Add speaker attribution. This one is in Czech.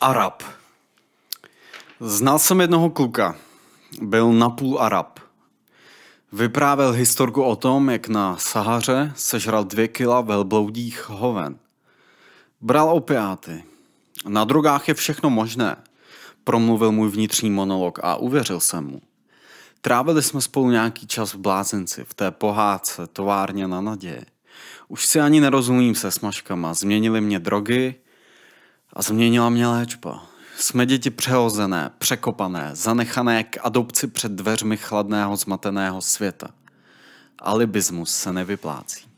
Speaker 1: Arab. Znal jsem jednoho kluka. Byl napůl Arab. Vyprávěl historku o tom, jak na Sahaře sežral dvě kila velbloudích hoven. Bral opiáty. Na drogách je všechno možné, promluvil můj vnitřní monolog a uvěřil jsem mu. Trávili jsme spolu nějaký čas v blázenci, v té pohádce, továrně na naděje. Už si ani nerozumím se smažkama, změnili mě drogy, a změnila mě léčba. Jsme děti přehozené, překopané, zanechané k adopci před dveřmi chladného, zmateného světa. Alibismus se nevyplácí.